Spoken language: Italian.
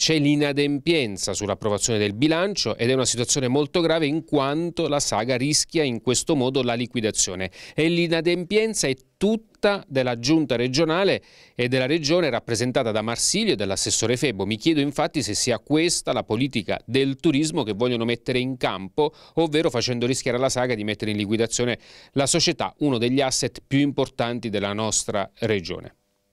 c'è l'inadempienza sull'approvazione del bilancio ed è una situazione molto grave in quanto la saga rischia in questo modo la liquidazione e l'inadempienza è tutta della giunta regionale e della regione rappresentata da Marsilio e dall'assessore Febo. Mi chiedo infatti se sia questa la politica del turismo che vogliono mettere in campo, ovvero facendo rischiare alla saga di mettere in liquidazione la società, uno degli asset più importanti della nostra regione.